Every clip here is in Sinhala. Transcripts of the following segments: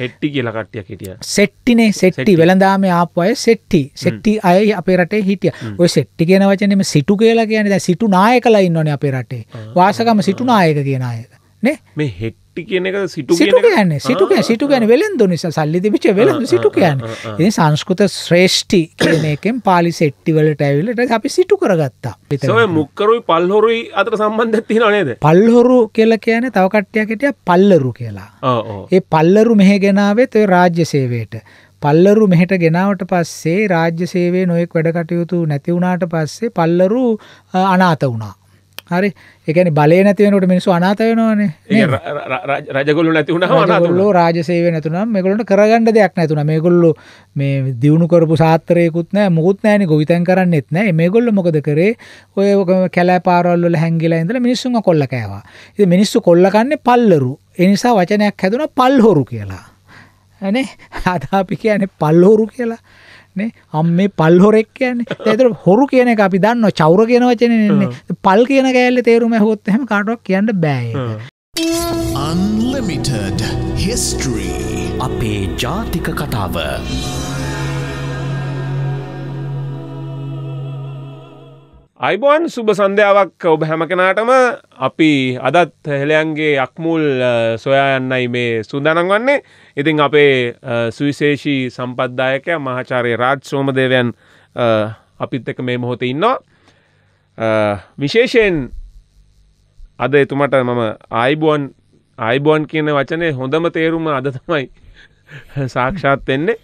හෙට්ටි කියලා කට්ටියක් හිටිය සෙට්ටිනේ සෙට්ටි වෙළඳාමේ ආපු අය සෙට්ටි සෙට්ටි අය අපේ රටේ හිටිය ඔය සෙට්ටි කියන වචනේම සිටු කියලා කියන්නේ දැන් සිටු නායකලා ඉන්නෝනේ අපේ රටේ වාසගම සිටු නායක කියන අය මේ හෙට් සිටු කියන සිටු සිටු ගැන වෙළඳු නිසා සල්ලි තිබිච්ච වෙළඳු සිටු කියන්න ඉතින් සංස්කෘත ශ්‍රේෂ්ඨි කියන එකෙන් පාලි සෙට්ටි වලට ඇවිල්ලට අපි සිටු කරගත්තා මුක්කරුයි පල්හොරුයි අතර සම්බන්ධයක් තියෙනව නේද පල්හොරු කියලා කියන්නේ තව කට්ටියක් හිටියා පල්ලරු කියලා ඒ පල්ලරු මෙහෙ ගෙනාවෙත් ඔය රාජ්‍ය සේවයට පල්ලරු මෙහෙට ගෙනාවට පස්සේ රාජ්‍ය සේවයේ නොයෙක් වැඩ කටයුතු නැති වුණාට පස්සේ පල්ලරු අනාථ වුණා හරි එකන බලය නැතිවනට මිනිසු අනාත වෙනවානේ රජගොල්ල නැතිවුණහමලෝ රාජසේවය නැතුනම් මේගොලට කරගන්න දෙයක් නැතුන මේගොල්ලු මේ දියුණු කරපු සාත්‍රයකුත් නෑ මුකුත් නෑන ගොවිතැන් කරන්නෙත් නෑ මේගොල්ල මොකද කරේ ඔය කැලෑ පාරල්ල හැංගිලා ඉඳල මිනිස්සුන් කොල්ල කෑවා ඉ මිනිස්සු කොල්ලකන්නේ පල්ලරු එනිසා වචනයක් හැදුන පල්හොරු කියලා ඇනේ හදාපි කියන පල්හොරු කියලා නේ අම්මේ පල් හොරෙක් කියන්නේ. ඒතර හොරු කියන එක අපි දන්නවා චවුර කියන වචනේ නෙන්නේ. පල් කියන කෑල්ලේ තේරුම ඇහුවොත් එහෙම කාටවත් කියන්න බෑ ඒක. Unlimited History අපේ ජාතික කතාව අයිබෝන් සුබ සන්ධ්‍යාවක් ඔබ හැම කෙනාටම අපි අදත් හෙළයන්ගේ අක්මුල් සොයා යන්නයි මේ සුන්දනන් වන්නේ ඉතින් අපේ සුවිශේෂී සම්පද්දායක මහාචාරය රාජ් සෝමදේවයන් අපිත් එක මේ මොහොත ඉන්නවා විශේෂයෙන් අද එතුමට මම ආයිබෝන් ආයිබෝන් කියන වචනය හොඳම තේරුම අද තමයි සාක්ෂාත් වෙන්නේ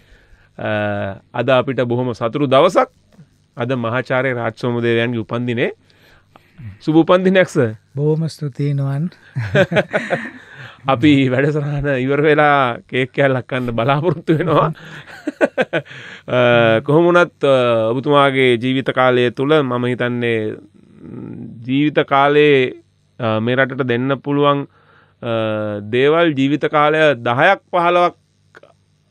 අද අපිට බොහොම සතුරු දවසක් අද මහාචාරය රාජ්සෝමදේවයන්ගේ උපන්දිනේ සුබ උපන්දිනයක්ස බෝම ස්තුතියනවන් අපි වැඩසරහන ඉවර වෙලා කේක්කෑල් ලක්කන්න බලාපොරොත්තු වෙනවා කොහොමුණත් ඔබතුමාගේ ජීවිත කාලය තුළ මම හිතන්නේ ජීවිත කාලයේ මේ රටට දෙන්න පුළුවන් දේවල් ජීවිත කාලය දහයක් පහලවක්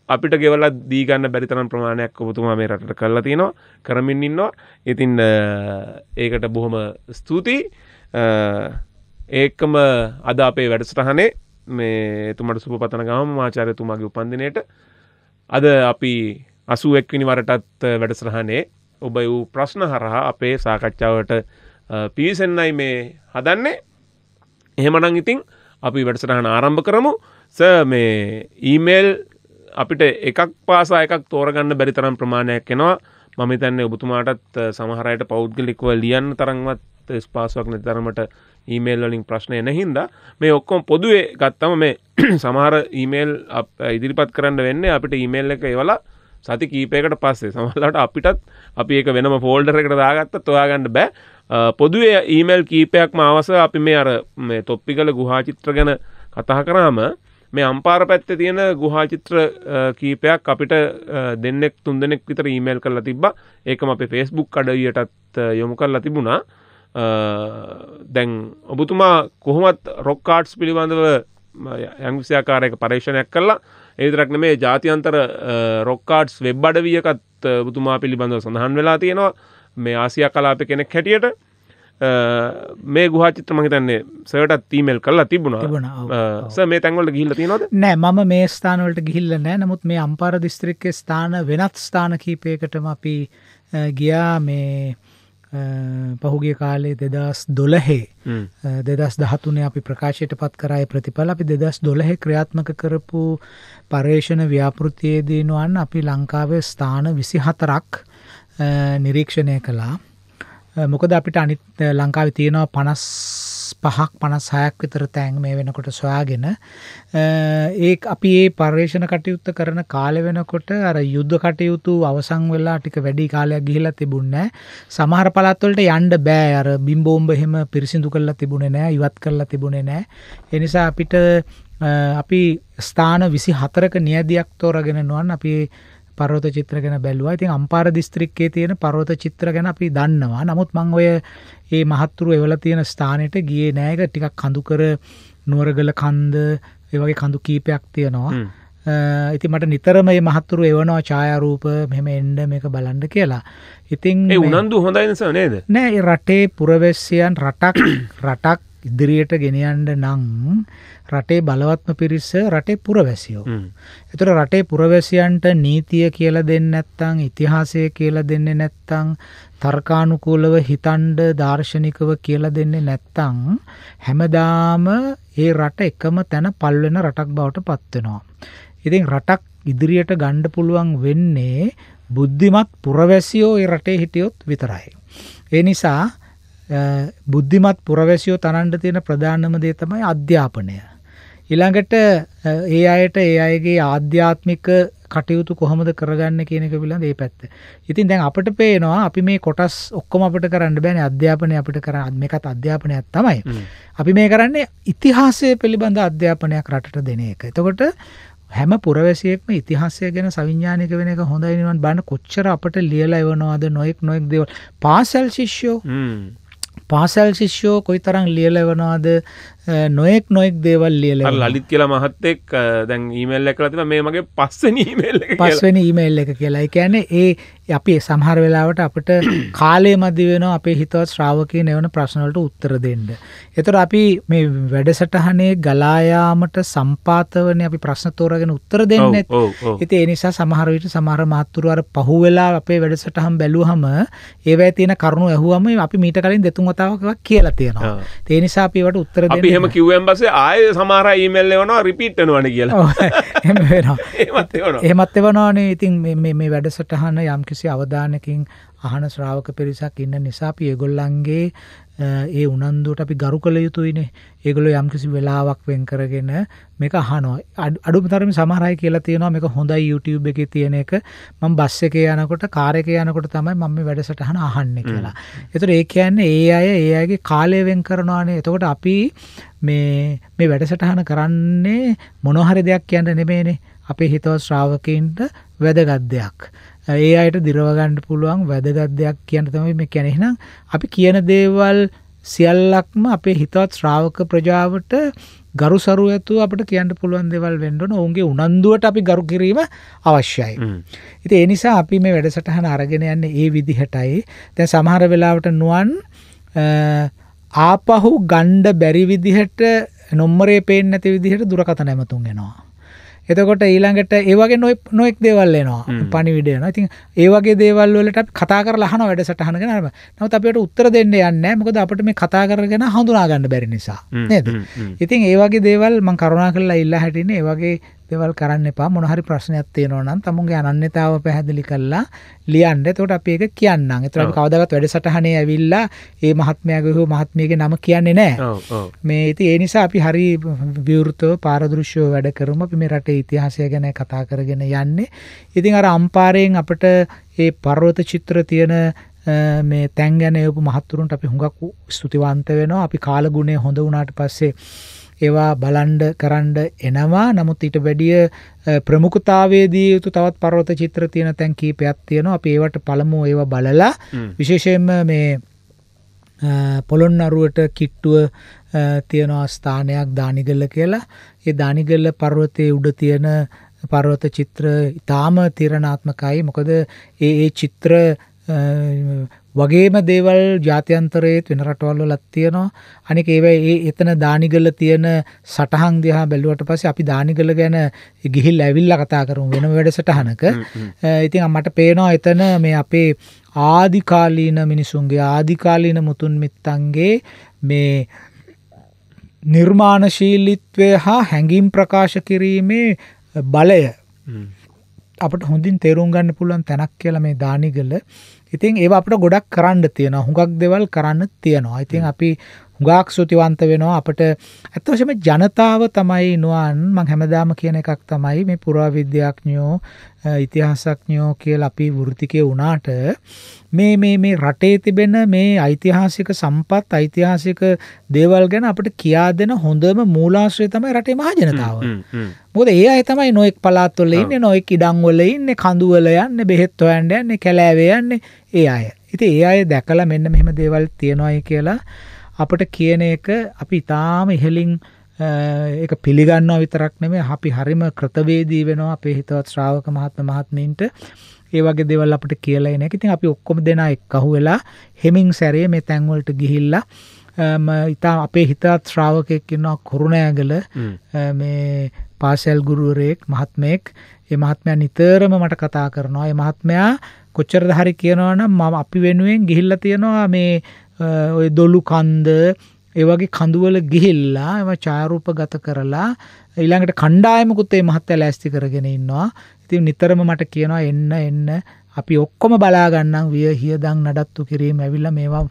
අපිට ගෙවල දීගන්න බැරිතරම් ප්‍රමාණයක් ඔබතුමා මේ රට කරලා තියෙනවා කරමින් ඉන්නවා ඉතින් ඒකට බොහොම ස්තුතියි ඒකම අද අපේ වැඩසටහනේ මේ තුමට සුප පතන ගම මාචාරයතුමාගේ උපන්දිනයට අද අපි අසු එක්විනි වරටත් වැඩසටහනේ ඔබ වූ ප්‍රශ්න හරහා අපේ සාකච්ඡාවට පිවිසෙන්නයි මේ හදන්නේ එහෙමනං ඉතිං අපි වැඩසටහන ආරම්භ කරමු ස මේ ඊමේල් අපිට එකක් පාසා එකක් තෝරගන්න බැරි තරම් ප්‍රමාණයක් එෙනවා මම තැන්නේ ඔබතුමාටත් සමහරයට පෞද්ගලිකව ලියන්න තරන්වත් ස්පාසුවක් නැති තරමට ඊමේල් වලින් ප්‍රශ්නය නැහින්ද මේ ඔක්කොම පොදුවේ ගත්තම මේ සමහර ඊමේල් ඉදිරිපත් කරන්න වෙන්න අපිට ඊමේල් එක ඒවලා සති කීපයකට පස්සේ සමහලට අපිටත් අපි ඒක වෙනම ෆෝල්ඩර එකට දාගත්ත තොයාගන්න බෑ පොදුවේ ඊමේල් කීපයක් මාවස අපි මේ අර තොප්පි කළ ගුහාචිත්‍ර ගැන කතා කරාම මේ අම්පාර පැත්තේ තියෙන ගුහා චිත්‍ර කීපයක් අපිට දෙන්නෙක් තුන් දෙනෙක් විතර ඊමේල් කරලා තිබ්බා. ඒකම අපේ Facebook අඩවියටත් යොමු කරලා තිබුණා. දැන් ඔබතුමා කොහොමත් රොක් කාඩ්ස් පිළිබඳව යංවිසාකාරයක පරීක්ෂණයක් කළා. ඒ විතරක් නෙමේ ජාත්‍යන්තර රොක් කාඩ්ස් වෙබ් අඩවියකත් ඔබතුමා පිළිබඳව සඳහන් වෙලා තියෙනවා. මේ ආසියා කලාප කෙනෙක් හැටියට මේ ගුහාචිත්‍ර මහිතන්නේ සට තීමල් කල්ලා තිබුණ ස මේ තැන්වලට ගිල්ල තිනොද නෑ ම මේ ස්ථානවලට ගිහිල්ල නෑ නමුත් මේ අම්පාර දිස්ත්‍රික්ක ස්ථාන වෙනත් ස්ථාන කීපයකටම අපි ගියා මේ පහුගේ කාලේ දෙදස් දොලහේ දෙදස් දහතුනේ අපි ප්‍රකාශයට පත් කරයි ප්‍රතිඵල අපි දෙදස් දොලහෙ ක්‍රියාත්මක කරපු පර්ේෂණ ව්‍යාපෘතියේදීනුවන් අපි ලංකාවේ ස්ථාන විසි හතරක් නිරීක්ෂණය කලා මොකද අපිට අනිත් ලංකාවේ තියෙනවා පනස් පහක් පනස් හයක් විතර තැන් මේ වෙනකොට සොයාගෙන ඒ අපි ඒ පර්යේෂණ කටයුත්ත කරන කාල වෙනකොට අර යුද්ධ කටයුතු අවසං වෙලා ටික වැඩි කාලයක් ගිහිලා තිබුණ නෑ සමහර පළාත්වලට යන්න බෑ අර බිම්බෝම්බ එහෙම පිරිසිදු කරලා තිබුණේ නෑ ඉවත් කරලා තිබුණේ නෑ ඒ නිසා අපිට අපි ස්ථාන විසි හතරක නියදයක් තෝරගෙන නුවන් අපි පරෝත චිත්‍ර ගැන බැලුවා ඉතින් අම්පාර දිස්ත්‍රික්කේ තියෙන පරෝත චිත්‍ර ගැන අපි දන්නවා නමුත් මං ඔය ඒ මහත්තුරු එවල තියෙන ස්ථානයට ගියේ නෑක ටිකක් කඳුකර නුවරගල කන්ද ඒ වගේ කඳු කීපයක් තියෙනවා ඉති මට නිතරම මේ මහත්තුරු එවනවා ඡායාරූප මෙහෙම එන්න මේක බලන්න කියලා. ඉතින් ඒ උනන්දු හොඳයි නේද? නෑ රටේ පුරවැසියන් රටක් රටක් ඉදිරියට ගෙනයන්ඩ නං රටේ බලවත්ම පිරිස රටේ පුරවැසියෝ. එතුට රටේ පුරවැසියන්ට නීතිය කියල දෙන්න නැත්තං ඉතිහාසය කියල දෙන්න නැත්තං තර්කානුකූලව හිතන්ඩ දර්ශනිකව කියල දෙන්න නැත්තං හැමදාම ඒ රට එකම තැන පල්වෙන රටක් බවට පත්වෙනවා. ඉතින් රටක් ඉදිරියට ගණ්ඩ පුළුවන් වෙන්නේ බුද්ධිමත් පුරවැසියෝ ඒ රටේ හිටියොත් විතරයි. ඒ නිසා බුද්ධිමත් පුරවැසියෝ තනන්න තියෙන ප්‍රධානම දේ තමයි අධ්‍යාපනය. ඊළඟට ඒ අයට ඒ අයගේ ආධ්‍යාත්මික කටයුතු කොහොමද කරගන්න කියන එක පිළිබඳ මේ පැත්ත. ඉතින් දැන් අපිට පේනවා අපි මේ කොටස් ඔක්කොම අපිට කරන්න බෑනේ අධ්‍යාපනය අපිට කරන්න මේකත් අධ්‍යාපනයක් තමයි. අපි මේ කරන්නේ ඉතිහාසය පිළිබඳ අධ්‍යාපනයක් රටට දෙන එක. එතකොට හැම පුරවැසියෙක්ම ඉතිහාසය ගැන සවිඥානික වෙන එක හොඳයි නිවන් බලන්න කොච්චර අපිට ලියලා එවනවද නොඑක් නොඑක් දේවල් පාසල් ශිෂ්‍යෝ පාසල් ශිෂ්‍යෝ කොයිතරම් ලියලවනවද නොයෙක් නොයෙක් දේවල් ලියල ලලිත් කියලා මහත්තෙක් දැන් ඊමල් එක තින මේ මගේ පස්සෙන ඊමල් පස්වෙන ඊමල් එක කියලා එකැන ඒ අපි සමහර වෙලාවට අපට කාලය මදි වෙන අපේ හිතවත් ශ්‍රාවකය නවන ප්‍රශ්නවලට උත්තර දෙන්න. එතොට අපි මේ වැඩසටහනේ ගලායාමට සම්පාතවන අපි ප්‍රශ්න තෝරගෙන උත්තර දෙන්න ඇති එනිසා සමහරවිට සමහර මහත්තුරුවර පහුවෙලා අපේ වැඩසටහම් බැලූහම ඒවැ තියෙන කරුණු ඇහුවම අපි මීට කලින් දෙතුන් වතාවකක් කියලා තියෙනවා. තේනිසා අපිවට උත්තර දෙන්න හෙම කිව්වෙන් බසේ ආය සමහර ඊමල් එවනවා රිපිට්ටනවන කියලා එමත් එවනවානේ ඉතින් මේ වැඩසටහන යම් කිසි අවධානකින් අහන ශ්‍රාවක පිරිසක් ඉන්න නිසා අපි ඒගොල්ලන්ගේ ඒ උනන්දුවට අපි ගරු කළ යුතුයිනේ. ඒගොල්ලෝ යම්කිසි වෙලාවක් වෙන් කරගෙන මේක අහනවා. අඩුම තරමේ සමහර අය කියලා තියෙනවා මේක හොඳයි YouTube එකේ තියෙන එක. මම බස් එකේ යනකොට, කාර් එකේ යනකොට තමයි මම මේ වැඩසටහන අහන්නේ කියලා. ඒතර ඒ කියන්නේ ඒ අය ඒ අයගේ කාලය වෙන් කරනවානේ. එතකොට අපි මේ මේ වැඩසටහන කරන්නේ මොන හරි දෙයක් කියන්න නෙමෙයිනේ. අපේ හිතවත් ශ්‍රාවකයින්ට වැදගත් දෙයක්. ඒ අයට දිරවගන්න පුළුවන් වැදගත් දෙයක් කියන්න තමයි මේ කැනෙහිනම් අපි කියන දේවල් සියල්ලක්ම අපේ හිතවත් ශ්‍රාවක ප්‍රජාවට ගරු සරු ඇතුව අපට කියන්න පුළුවන් දෙවල් වෙන්ඩන ඔුන්ගේ උනන්දුවට අපි ගරු කිරීම අවශ්‍යයි. ඉති එනිසා අපි මේ වැඩසටහන අරගෙන යන්න ඒ විදිහටයි තැ සමහර වෙලාවට නුවන් ආපහු ගණ්ඩ බැරි විදිහට නොම්මරේ පේෙන් නැති විදිහට දුරකත නැමතුන්ගෙනවා. එතකොට ඊළඟට ඒවගේ නොයි නොෙක් දේවල් එනවා පණිවිඩයන ඉතින් ඒවගේ දේවල් වලට කතා කරලා අහන වැඩසටහනගෙන නම නමුත් අපිට උත්තර දෙන්න යන්නේ මොකද අපිට මේ කතා කරගෙන හඳුනා ගන්න බැරි නිසා නේද ඉතින් ඒ වගේ දේවල් මම කරුණා කරලා ඉල්ලා හැටින්නේ ඒ වගේ දේවල් කරන්න එපා මොන හරි ප්‍රශ්නයක් තියෙනවා නම් තමුන්ගේ අනන්‍යතාව පැහැදිලි කරලා ලියන්න. එතකොට අපි ඒක කියන්නම්. ඒතර අපි කවදාවත් වැඩසටහනේ ඇවිල්ලා ඒ මහත්මයාගේ හෝ මහත්මියගේ නම කියන්නේ නැහැ. මේ ඉතින් ඒ නිසා අපි හරි විවෘතව පාරදෘශ්‍යව වැඩ කරමු. අපි මේ රටේ ඉතිහාසය ගැන කතා කරගෙන යන්නේ. ඉතින් අර අම්පාරයෙන් අපිට ඒ පර්වත චිත්‍ර තියෙන මේ තැන් ගැන යොපු මහත්තුරුන්ට අපි හුඟක් ස්තුතිවන්ත වෙනවා. අපි කාලගුණය හොඳ වුණාට පස්සේ ඒවා බලන්ඩ කරන්ඩ එනවා නමුත් ඊට වැඩිය ප්‍රමුඛතාවේදී යුතු තවත් පරවත චිත්‍ර තියෙන තැන් කීපයක් තියෙනවා අපි ඒවට පළමු ඒව බලලා විශේෂයෙන්ම මේ පොළොන් අරුවට කිට්ටුව තියෙන අස්ථානයක් දානිගල්ල කියලා ඒ දානිගල්ල පර්වතය උඩ තියෙන පර්වත චිත්‍ර ඉතාම තිරණාත්මකයි මොකද ඒ ඒ චිත්‍ර වගේම දේවල් ජාත්‍යන්තරයේත් වෙන රටවල් වලත් තියෙනවා. අනික ඒවා ඒ එතන දානිගල තියෙන සටහන් දිහා බැලුවට පස්සේ අපි දානිගල ගැන ගිහිල්ලා ඇවිල්ලා කතා කරමු වෙනම වැඩසටහනක. ඉතින් මට පේනවා එතන මේ අපේ ආදිකාලීන මිනිසුන්ගේ ආදිකාලීන මුතුන් මිත්තන්ගේ මේ නිර්මාණශීලීත්වය හා හැඟීම් ප්‍රකාශ කිරීමේ බලය අපට හොඳින් තේරුම් ගන්න පුළුවන් තැනක් කියලා මේ දානිගල ඉතින් ඒ අපට ගොඩක් කරන්න තියෙන හුඟක් දෙවල් කරන්න තියෙනවා ඉතින් අපි ගාක් සුතිවන්ත වෙනවා අපට ඇත්තවශම ජනතාව තමයි නුවන් මං හැමදාම කියන එකක් තමයි මේ පුරාවිද්‍යාඥයෝ ඉතිහාසඥයෝ කියලා අපි වෘතිකය වුණාට මේ මේ මේ රටේ තිබෙන මේ ඓතිහාසික සම්පත් ඓතිහාසික දේවල් ගැන අපිට කියා දෙන හොඳම මූලාශ්‍රය තමයි රටේ මහජනතාව. මොකද ඒ අය තමයි නොඑක් පළාත්වල ඉන්නේ නොඑක් ඉඩම් වල ඉන්නේ කඳු වල යන්නේ බෙහෙත් හොයන්න යන්නේ කැලෑවේ යන්නේ ඒ අය. ඉතින් ඒ අය දැකලා මෙන්න මෙහෙම දේවල් තියෙනවායි කියලා අපට කියන එක අපි ඉතාම ඉහලින් ඒක පිළිගන්නවා විතරක් නෙමෙයි අපි හරිම කෘතවේදී වෙනවා අපේ හිතවත් ශ්‍රාවක මහත්ම මහත්මීන්ට ඒ වගේ දේවල් අපිට කියලා එන එක. ඉතින් අපි ඔක්කොම දෙනා එක්කහු වෙලා හෙමින් සැරේ මේ තැන් වලට ගිහිල්ලා ඉතා අපේ හිතවත් ශ්‍රාවකෙක් ඉන්නවා කුරුණෑගල මේ පාසල් ගුරුවරයෙක් මහත්මයෙක්. ඒ මහත්මයා නිතරම මට කතා කරනවා. ඒ මහත්මයා කොච්චරද හරි කියනවනම් මම අපි වෙනුවෙන් ගිහිල්ලා තියනවා මේ ඔය දොළු කන්ද ඒවගේ කඳුවල ගිහිල්ලා එම ඡායරූප ගත කරලා ඊළඟට කණ්ඩායමකුත් ඒ මහත්තයා ලෑස්ති කරගෙන ඉන්නවා. ඉතින් නිතරම මට කියනවා එන්න එන්න අපි ඔක්කොම බලා ගන්නම් විය හියදන් නඩත්තු කිරීම ඇවිල්ලා මේවා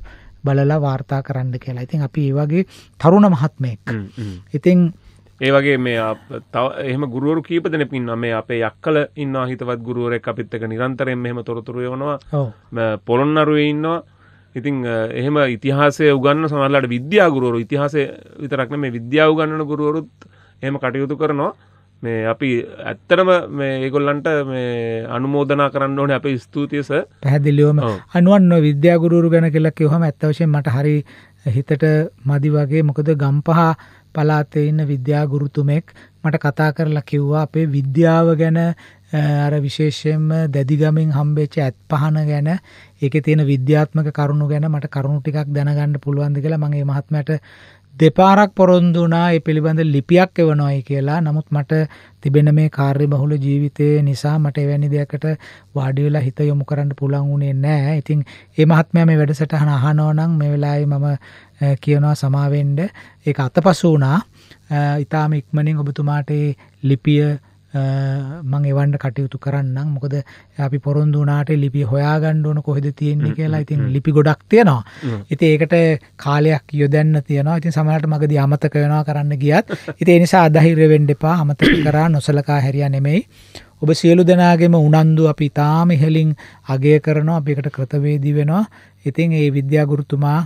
බලලා වාර්තා කරන්න කියලා. ඉතින් අපි ඒ වගේ තරුණ මහත්මයෙක්. ඉතින් ඒ වගේ මේ තව එහෙම ගුරුවරු කීප දෙනෙක් ඉන්නවා මේ අපේ යක්කල ඉන්නවා හිතවත් ගුරුවරයෙක් අපිත් එක්ක නිරන්තරයෙන් මෙහෙම තොරතුරු යවනවා පොළොන්නරුවේ ඉන්නවා ඉතින් එහෙම ඉතිහාසය උගන්න සමල්ලට විද්‍යාගුරුවරු ඉතිහාසය විතරක්න මේ විද්‍යාව ගන්න ගුරුවරුත් එහෙම කටයුතු කරනවා මේ අපි ඇත්තරම ඒගොල්ලන්ට මේ අනුමෝදනා කරන්න ඕන අප ස්තුතියස පැහැදිලියෝම අනුවන්න විද්‍යාගුරු ගැන කෙලක් යොහම ඇත්තවශයෙන් මට හරි හිතට මදි වගේ මොකද ගම්පහ පලාතේ ඉන්න විද්‍යාගුරුතුමෙක් මට කතා කරලා කිව්වා අපේ විද්‍යාව ගැන අර විශේෂයෙන්ම දැදිගමින් හම්බේච්ච ඇත් පහන ගැන ඒකේ තියෙන විද්‍යාත්මක කරුණු ගැන මට කරුණු ටිකක් දැනගන්න පුළුවන්ද කියලා මම මේ මහත්මයාට දෙපාරක් පොරොන්දු වුණා ඒ පිළිබඳ ලිපියක් එවනවායි කියලා. නමුත් මට තිබෙන මේ කාර්යබහුල ජීවිතය නිසා මට එවැනි දෙයකට වාඩි වෙලා හිත යොමු කරන්න පුළුවන් වුණේ නැහැ. ඉතින් මේ මහත්මයා මේ වැඩසටහන අහනවා නම් මේ වෙලාවේ මම කියනවා සමාවෙන්න ඒක අතපසු වුණා. ඊටාම ඉක්මනින් ඔබතුමාට ලිපිය මං එවන්ඩ කටයුතු කරන්නම් මොකද අපි පොරොන්දුනාට ලිපි හොයාගණ්ඩ ඕන කොහෙද තියෙන්නේ කියලා ඉතින් ලිපි ගොඩක් තියෙනවා ඉති ඒකට කාලයක් යොදැන්න තියෙනවා ඉතින් සමහට මගද අමතක වෙනවා කරන්න ගියත් ඉති නිසා අදහිර වෙන්ඩෙපා අමතක කරා නොසලකා හැරිය නෙමෙයි ඔබ සියලු දෙනාගෙම උනන්දු අපි ඉතාම ඉහෙලින් අගේ කරනවා අපිකට ක්‍රතවේදී වෙනවා ඉතින් ඒ විද්‍යාගුරුතුමා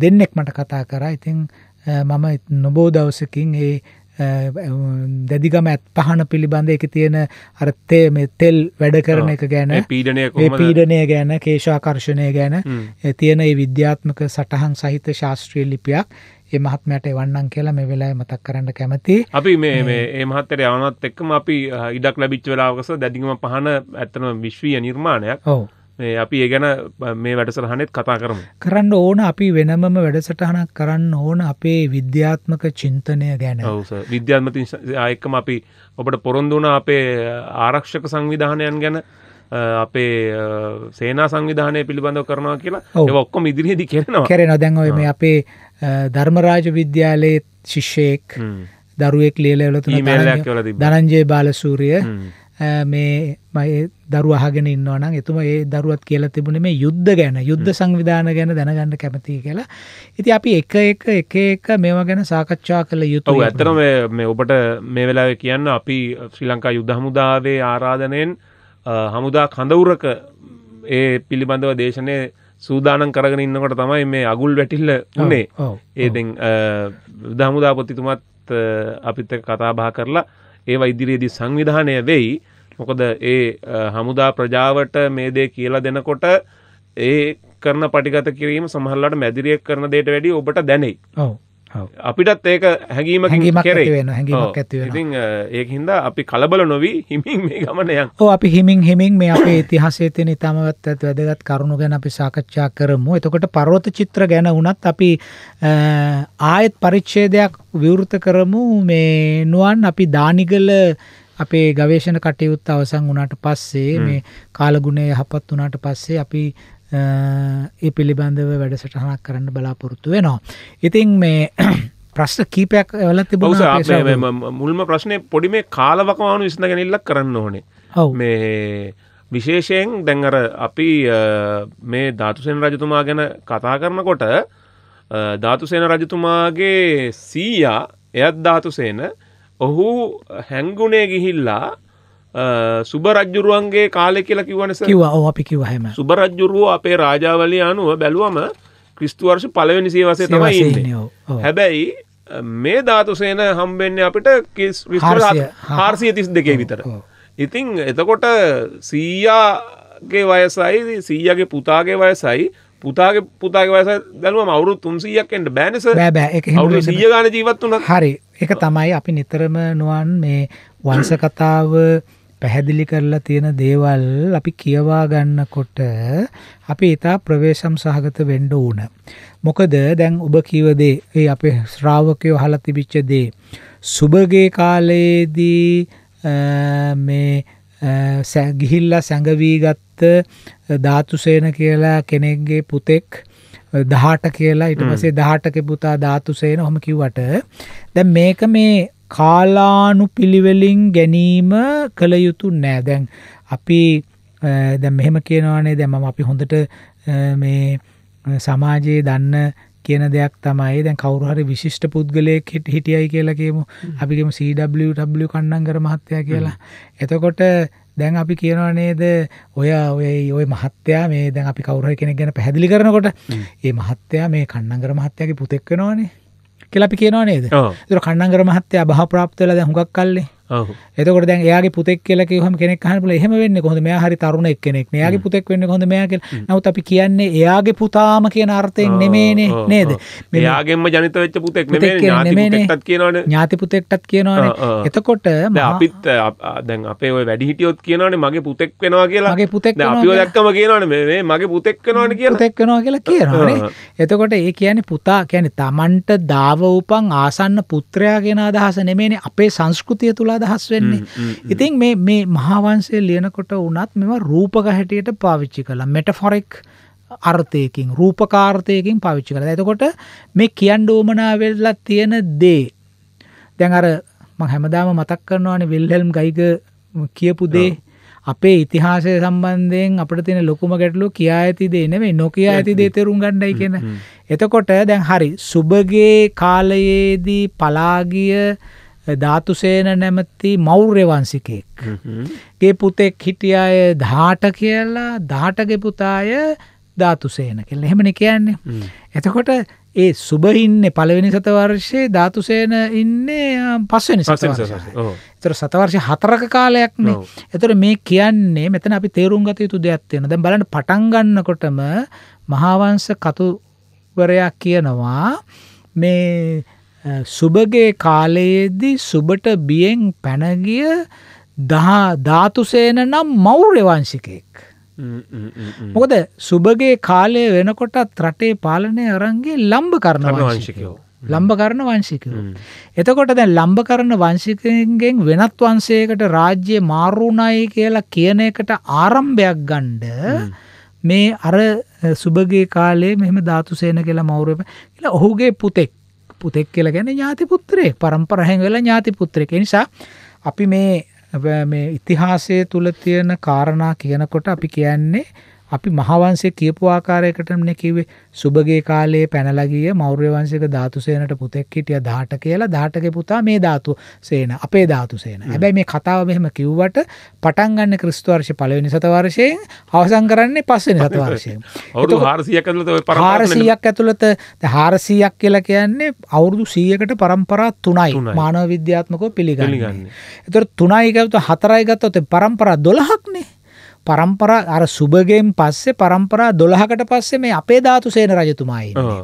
දෙන්නෙක් මට කතා කරා ඉතිං මම නොබෝ දවසකින් ඒ දැදිගම ඇත් පහන පිළිබඳ එක තියෙන අරත්තේ මෙතෙල් වැඩ කරන එක ගැන පීඩනය ගැන කේශාකර්ශණය ගැන තියෙන ඒ විද්‍යාත්මක සටහන් සහිත ශාස්ත්‍රී ලිපියක් ඒ මහත්මයට එවන්නම් කියලා මේ වෙලාවේ මතක් කරන්න කැමති. අපි මේ මේ මේ මහත්තයට යවනත් එක්කම අපි ඉඩක් ලැබිච්ච වෙලාවකස දැඩිගම පහන ඇත්තම විශ්වීය නිර්මාණයක්. ඔව්. මේ අපි ඒ ගැන මේ වැඩසටහනෙත් කතා කරමු. කරන්න ඕන අපි වෙනමම වැඩසටහනක් කරන්න ඕන අපේ විද්‍යාත්මක චින්තනය ගැන. ඔව් සර්. විද්‍යාත්මක ආයකම අපි ඔබට පොරොන්දු වුණ අපේ ආරක්ෂක සංවිධානයන් ගැන අපේ සේනා සංවිධානය පිළිබඳව කරනවා කියලා ඒ ඔක්කොම ඉදිරියේදී කරනවා. කරනවා. දැන් ඔය මේ අපේ ධර්මරාජ විද්‍යාලයේ ශිෂ්‍යෙක් දරුවෙක් ලියලා එවලා තුන ධනංජය බාලසූරිය මේ මයි දරුවහගෙන ඉන්නවන එතුම ඒ දරුවත් කියලා තිබුණ මේ යුද්ධ ගැන යුද්ධ සංවිධාන ගැන දැනගන්න කැමති කියලා ඉති අපි එක එක එක එක මේවා ගැන සාකච්ඡා කළ යුතු ඇතන මේ ඔබට මේ වෙලාව කියන්න අපි ශ්‍රී ලංකා යුද්ධ හමුදාවේ ආරාධනයෙන් හමුදා කඳවුරක ඒ පිළිබඳව දේශනය සූදානම් කරගෙන ඉන්නකට තමයි මේ අගුල් වැටිල්ල උනේ ඒදෙන් දහමුදා පොතිතුමත් අපිත් කතාබා කරලා ඒ ඉදිරියේදී සංවිධානය වෙයි මොකද ඒ හමුදා ප්‍රජාවට මේ දේ කියලා දෙනකොට ඒ කරන පටිගත කිරීම සමහල්ලට මැදිරියක් කරන දේට වැඩි ඔබට දැනෙයි අපිටත් ඒක හැඟීම හැඟීමක් වෙන හැඟීමක් ඇතිව ඉතින් ඒ හින්දා අපි කලබල නොවී හිමින් මේ ගමනයක් ඕ අපි හිමින් හිමින් මේ අපේ ඉතිහාසයේ තියෙන ඉතාමත් වැදගත් කරුණු ගැන අපි සාකච්ඡා කරමු එතකොට පර්වත චිත්‍ර ගැන වුණත් අපි ආයෙත් පරිච්ඡේදයක් විවෘත කරමු මේ නුවන් අපි දානිගල අපේ ගවේෂණ කටයුත්ත අවසන් වුණාට පස්සේ මේ කාලගුණය යහපත් වුණාට පස්සේ අපි ඒ පිළිබඳව වැඩසටහනක් කරන්න බලාපොරොත්තු වෙනවා. ඉතින් මේ ප්‍රශ්න කීපයක් ඇවල තිබ මුල්ම ප්‍රශ්නය පොඩි මේ කාලවකවානු විසඳ ගැනිල්ලක් කරන්න ඕනේ මේ විශේෂයෙන් දැන්ගර අපි මේ ධාතුසෙන් රජතුමා ගැන කතා කරනකොට ධාතුසේන රජතුමාගේ සීයා එයත් ධාතුසේන ඔහු හැංගුණේ ගිහිල්ලා සුබරජ්ජුරුවන්ගේ කාලෙ කියලා කිවනස කිවා අපි කිවහම සුබරජ්ජුරුව අපේ රාජාවලිය අනුව බැලුවම ක්‍රිස්තුවර්ෂ පලවෙනි සේවසේ තමයි ඉන්නේ හැබැයි මේ ධාතුසේන හම්බෙන්න අපිට කිස් හාර්සිය තිස් දෙකේ විතර ඉතිං එතකොට සීයාගේ වයසයි සීයගේ පුතාගේ වයසයි පුතාගේ පුතාගේ වයස දැනුවම අවුරුත් තුන්සීයක් එන්ට බෑනස බෑ සිය ගන ජීවත් වන හරි එක තමයි අපි නිතරම නුවන් මේ වංසකතාව පැහැදිලි කරලා තියෙන දේවල් අපි කියවා ගන්නකොට අපි ඊට ප්‍රවේශම් සහගත වෙන්න ඕන. මොකද දැන් ඔබ කියව දේ ඒ අපේ ශ්‍රාවකයෝ අහලා තිබිච්ච දේ සුබගේ කාලයේදී මේ ගිහිල්ලා සැඟවී ගත්ත ධාතුසේන කියලා කෙනෙක්ගේ පුතෙක් 18 කියලා ඊට පස්සේ 18 පුතා ධාතුසේන ඔහම කිව්වට දැන් මේක මේ කාලානු පිළිවෙලින් ගැනීම කළ යුතු නෑ දැන් අපි දැ මෙහෙම කියනවානේ දැම අපි හොඳට මේ සමාජයේ දන්න කියන දෙයක් තමයි දැන් කවරුහරි විශිෂ්ට පුද්ගලයෙක් හිටියයි කියලකමු අපිකම CWW කණ්ඩංගර මහත්තයා කියලා එතකොට දැන් අපි කියනවා නේද ඔය ඔය ඔය මහත්තයා මේ දැන් අපි කවුරුහරි කෙනෙක් ගැන පැහැදිලි කරනකොට ඒ මහත්තයා මේ කණ්ඩංගර මහත්තයාගේ පුතෙක් වෙනවානේ කියලා අපි කියනවා නේද? ඒතර කණ්ණංගර මහත්තයා අභාව ප්‍රාප්ත වෙලා දැන් හුඟක් කල්ලේ. එතකොට දැන් එයාගේ පුතෙක් කියලා කිව්වම කෙනෙක් අහන්න පුළුවන් එහෙම වෙන්නේ කොහොමද මෙයා හරි තරුණ එක්කෙනෙක් නේ එයාගේ පුතෙක් වෙන්නේ කොහොමද මෙයා කියලා නමුත් අපි කියන්නේ එයාගේ පුතාම කියන අර්ථයෙන් නෙමෙයිනේ නේද එයාගෙන්ම ජනිත වෙච්ච පුතෙක් නෙමෙයිනේ ඥාති පුතෙක්ටත් කියනවනේ ඥාති පුතෙක්ටත් කියනවනේ එතකොට අපිත් දැන් අපේ ওই වැඩි හිටියොත් කියනවනේ මගේ පුතෙක් වෙනවා කියලා මගේ පුතෙක් වෙනවා අපිව දැක්කම කියනවනේ මේ මගේ පුතෙක් වෙනවනේ කියලා පුතෙක් වෙනවා කියලා කියනවනේ එතකොට ඒ කියන්නේ පුතා කියන්නේ Tamanට දාව උපන් ආසන්න පුත්‍රයා කියන අදහස නෙමෙයිනේ අපේ සංස්කෘතිය තුල අදහස් වෙන්නේ. ඉතින් මේ මේ මහාවංශය ලියනකොට වුණත් මෙවා රූපක හැටියට පාවිච්චි කළා. මෙටෆොරික් අර්ථයකින් රූපකාර්ථයකින් පාවිච්චි කළා. එතකොට මේ කියන්න ඕමනා වෙලා තියෙන දේ දැන් අර මම හැමදාම මතක් කරනවානේ විල්හෙල්ම් ගයිග කියපු දේ අපේ ඉතිහාසය සම්බන්ධයෙන් අපිට තියෙන ලොකුම ගැටලුව කියා ඇති දේ නෙමෙයි නොකියා ඇති දේ තේරුම් ගන්නයි කියන. එතකොට දැන් හරි සුබගේ කාලයේදී පලාගිය ධාතුසේන නැමැති මෞර්ය වංශිකයෙක්. ගේ පුතෙක් හිටියාය ධාට කියලා ධාටගේ පුතාය ධාතුසේන කියලා. එහෙමනේ කියන්නේ. එතකොට ඒ සුභ ඉන්නේ පළවෙනි සතවර්ෂයේ ධාතුසේන ඉන්නේ පස්වෙනි සතවර්ෂයේ. ඒතර සතවර්ෂ හතරක කාලයක්නේ. ඒතර මේ කියන්නේ මෙතන අපි තේරුම් ගත යුතු දෙයක් තියෙනවා. දැන් බලන්න පටන් ගන්නකොටම මහාවංශ කතුවරයා කියනවා මේ සුබගේ කාලයේදී සුබට බියෙන් පැනගිය ධාතුසේන නම් මෞර්ය වංශිකයෙක්. මොකද සුබගේ කාලය වෙනකොටත් රටේ පාලනය අරන්ගේ ලම්බ කරන වංශිකයෝ. ලම්බකරණ වංශිකයෝ. එතකොට දැන් ලම්බකරණ වංශිකයන්ගෙන් වෙනත් වංශයකට රාජ්‍ය මාරුණයි කියලා කියන එකට ආරම්භයක් ගන්න මේ අර සුබගේ කාලේ මෙහෙම ධාතුසේන කියලා මෞර්ය කියලා ඔහුගේ පුතෙක් පුතෙක් කියලා ගැන ඥාති පුත්‍රේ පරම්පරහෙන් වෙලා ඥාති පුත්‍රයෙක්. ඒ නිසා අපි මේ මේ ඉතිහාසයේ තුල තියෙන කාරණා කියනකොට අපි කියන්නේ අපි මහවංශයේ කියපු ආකාරයකටනේ කිව්වේ සුබගේ කාලයේ පැනලා ගිය මෞර්ය වංශික ධාතුසේනට පුතෙක් හිටියා 18 කියලා 18ගේ පුතා මේ ධාතු සේන අපේ ධාතු සේන. හැබැයි මේ කතාව මෙහෙම කිව්වට පටන් ගන්න ක්‍රිස්තු වර්ෂ පළවෙනි සත වර්ෂයෙන් අවසන් කරන්නේ පස්වෙනි සත වර්ෂයෙන්. අවුරුදු 400ක් ඇතුළත ඔය පරම්පරාව 400ක් ඇතුළත 400ක් කියලා කියන්නේ අවුරුදු 100කට පරම්පරා තුනයි මානව විද්‍යාත්මකව පිළිගන්නේ. ඒතර තුනයි ගත්තොත් හතරයි ගත්තොත් පරම්පරා 12ක්නේ. පරම්පරා අර සුභගෙන් පස්සේ පරම්පරා 12කට පස්සේ මේ අපේ ධාතුසේන රජතුමා ඉන්නේ.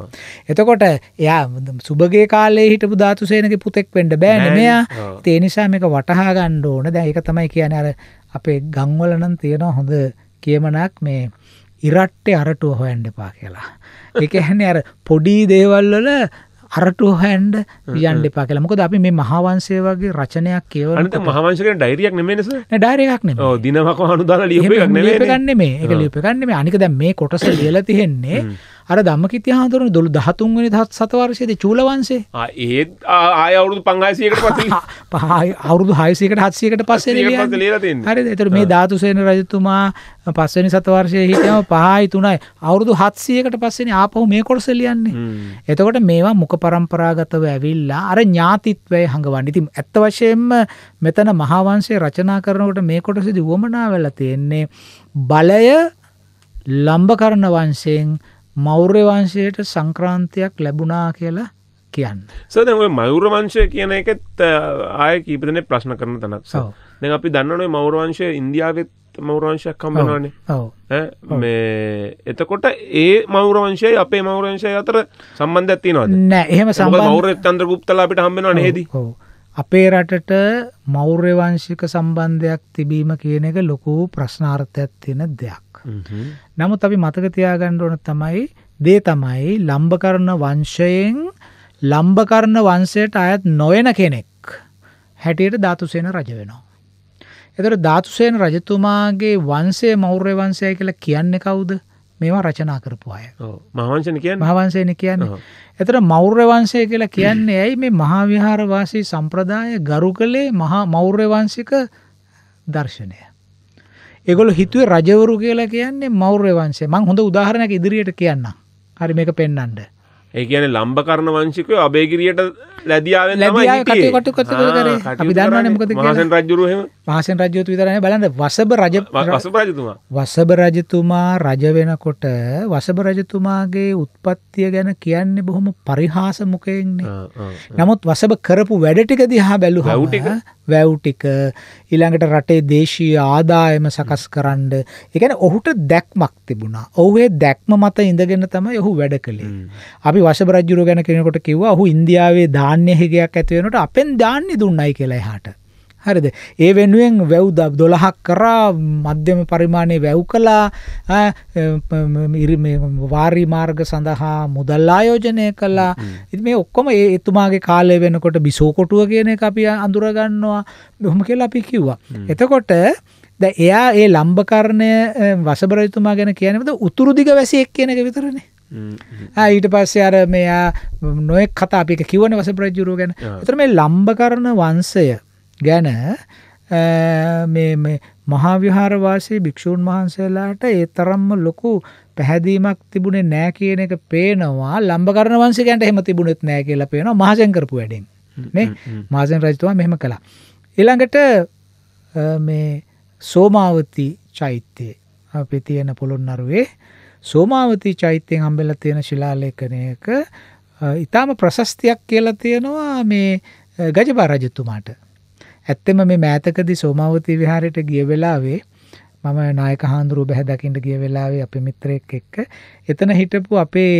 එතකොට එයා සුභගේ කාලේ හිටපු ධාතුසේනගේ පුතෙක් වෙන්න බෑනේ මෙයා. ඒ නිසා මේක වටහා ගන්න ඕන. දැන් ඒක තමයි කියන්නේ අර අපේ ගම්වල නම් තියෙන හොඳ කියමනක් මේ ඉරට්ටේ අරටුව හොයන්න එපා කියලා. ඒ කියන්නේ අර පොඩි දේවල් වල අරටුව හැන්ඩ යන්න එපා කියලා මොකද අපි මේ මහාවංශය වගේ රචනයක් කියවන අනිත මහාවංශයෙන් ඩයරියක් නෙමෙයි නේද නෑ ඩයරියක් නෙමෙයි ඔව් දිනමක අනුදාලා ලියපු එකක් නෙමෙයි ලියප ගන්නෙ මේ ඒක ලියප ගන්නෙ මේ අනික දැන් මේ කොටස ලියලා තියෙන්නේ අර ධම්මකිති හාමුදුරුවෝ දොළු 13 වෙනි සතවර්ෂයේදී චූල වංශේ ආ ඒත් ආය අවුරුදු 500කට පස්සේ පහයි අවුරුදු 600කට 700කට පස්සේ ලියලා තියෙනවා හරිද එතකොට මේ ධාතුසේන රජතුමා පස්වෙනි සතවර්ෂයේ හිටියම 5යි 3යි අවුරුදු 700කට පස්සේනේ ආපහු මේ කොටස ලියන්නේ එතකොට මේවා මුඛ પરම්පරාගතව ඇවිල්ලා අර ඥාතිත්වය හංගවන්නේ ඉතින් ඇත්ත වශයෙන්ම මෙතන මහා වංශය රචනා කරනකොට මේ කොටසේදී වුවමනා වෙලා තියෙන්නේ බලය ලම්බකරණ වංශයෙන් මෞර්ය වංශයට සංක්‍රාන්තියක් ලැබුණා කියලා කියන්න සද ඔය මයුර වංශය කියන එකත් ආය කීපදන ප්‍රශ්න කරන තනක් සව දෙ අපි දන්නනේ මෞරවංශය ඉන්දියාවත් මෞරවංශයක් කම්බනවානේ මේ එතකොට ඒ මෞරවංශය අපේ මෞරංශය අතර සම්බන්ධ ඇතිනවද නෑ එහෙම සම්බ මෞර චන්ද්‍ර ගුප්තල අපිට හම්බෙනවා නේද අපේ රටට මෞර්යවංශික සම්බන්ධයක් තිබීම කියන එක ලොකු ප්‍රශ්නාර්ථයක් තියෙන දෙයක් Mm-hmm. නමුත් අපි මතක තියාගන්න ඕන තමයි දේ තමයි ලම්බකරණ වංශයෙන් ලම්බකරණ වංශයට අයත් නොයන කෙනෙක් හැටියට ධාතුසේන රජ වෙනවා. එතකොට ධාතුසේන රජතුමාගේ වංශය මෞර්ය වංශය කියලා කියන්නේ කවුද? මේවා රචනා කරපු අය. මහවංශන කියන්නේ මහවංශයන කියන්නේ. එතන මෞර්ය වංශය කියලා කියන්නේ ඇයි මේ මහා විහාර වාසී සම්ප්‍රදාය ගරු කළේ මහා මෞර්ය වංශික දර්ශනය. ඒගොල්ලෝ හිතුවේ රජවරු කියලා කියන්නේ මෞර්ය වංශය. මම හොඳ උදාහරණයක් ඉදිරියට කියන්නම්. හරි මේක පෙන්වන්න. ඒ කියන ලම්බ කරන වංශිකය අබේගිරියට ලැදියාව ට රජරුහම පාසෙන් රජයුතු විතරන බලන්න වසබ රජ රජතුමා වසබ රජතුමා රජ වෙනකොට වසබ රජතුමාගේ උත්පත්තිය ගැන කියන්නේ බොහොම පරිහාස මොකයෙන්නේ නමුත් වසබ කරපු වැඩටික දිහා බැලු හවටික වැව්ටික ඊළඟට රටේ දේශී ආදායම සකස් කරන්න එකන ඔහුට දැක්මක් තිබුණා ඔහුේ දැක්ම මත ඉඳගෙන තම යොහු වැඩ කළේ අපි වශභ රජුරෝ ගැන කෙනකොට කිව්වා ඔහු ඉන්දියාවේ ධාන්‍ය හිගයක් ඇති වෙනකොට අපෙන් ධාන්‍ය දුන්නයි කියලා එහාට. හරිද? ඒ වෙනුවෙන් වැව් 12ක් කරා මධ්‍යම පරිමාණයේ වැව් කළා වාරි මාර්ග සඳහා මුදල් ආයෝජනය කළා. ඉතින් මේ ඔක්කොම ඒ එතුමාගේ කාලය වෙනකොට බිසෝකොටුව කියන එක අපි අඳුර ගන්නවා. බොහොම කියලා අපි කිව්වා. එතකොට දැන් එයා ඒ ලම්බකර්ණය වසබරජතුමා ගැන කියන්නේ උතුරු දිග වැසියෙක් කියන එක විතරනේ. ඊට පස්සේ අර මෙයා නොයෙක් කතා අපික කිවන වස ප්‍රජ්ජුරු ගැන එතර මේ ලම්භ කරන වංසය ගැන මහාවිහාරවාසය භික්‍ෂූන් වහන්සේලාට ඒ තරම්ම ලොකු පැහැදීමක් තිබුණේ නෑ කියන එක පේනවා ලම්භ කරන වන්සේ ගැන්ට එහෙම තිබුණෙත් නෑ කියලා පේනවා මහසෙන් කරපු වැඩින් මේ මාසෙන් රජතුවා මෙහෙම කළා. ඊළඟට මේ සෝමාවති චෛත්‍යය අපි තියෙන පොළොන්නරුවේ සෝමාවතී චෛත්‍යයෙන් හම්බෙලා තියෙන ශිලාලේඛනයක ඊටාම ප්‍රශස්තියක් කියලා තියෙනවා මේ ගජබා රජතුමාට. ඇත්තෙම මේ මෑතකදී සෝමාවතී විහාරයට ගිය වෙලාවේ මම නායක හාමුදුරුවෝ බැහැ දකින්න ගිය වෙලාවේ අපේ මිත්‍රයෙක් එක්ක එතන හිටපු අපේ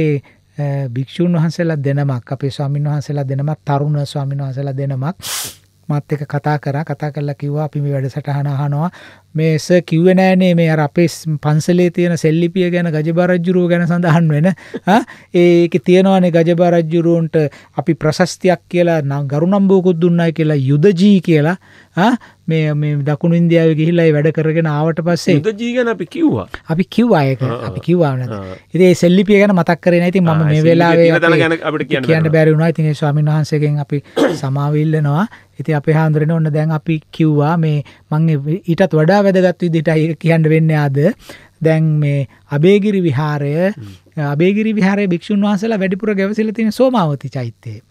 භික්ෂූන් වහන්සේලා දෙනමක් අපේ ස්වාමින් වහන්සේලා දෙනමක් තරුණ ස්වාමින් වහන්සේලා දෙනමක් මාත් එක්ක කතා කරා කතා කරලා කිව්වා අපි මේ වැඩසටහන අහනවා මේ ස කිව්වේ නෑනේ මේ අර අපේ පන්සලේ තියෙන සෙල්ලිපිය ගැන ගජබරජ්ජුරුව ගැන සඳහන් වෙන ආ ඒකේ තියෙනවානේ ගජබරජ්ජුරුවන්ට අපි ප්‍රශස්තියක් කියලා ගරුනම්බුවකුත් දුන්නයි කියලා යුදජී කියලා ආ මේ මේ දකුණු ඉන්දියාව ගිහිල්ලා වැඩ කරගෙන ආවට පස්සේ යුද ජීවන අපි කිව්වා. අපි කිව්වා ඒක. අපි කිව්වා නැත. ඉතින් ඒ සෙල්ලිපිය ගැන මතක් කරේ නැහැ. ඉතින් මම මේ වෙලාවේ කියන්න බැරි වුණා. ඉතින් ඒ ස්වාමීන් වහන්සේගෙන් අපි සමාව ඉල්ලනවා. ඉතින් අපේ හාමුදුරනේ ඔන්න දැන් අපි කිව්වා මේ මම ඊටත් වඩා වැදගත් විදිහට කියන්න වෙන්නේ ආද. දැන් මේ අබේගිරි විහාරය අබේගිරි විහාරයේ භික්ෂුන් වහන්සේලා වැඩිපුර ගැවසෙලා තියෙන සෝමාවති චෛත්‍යයේ.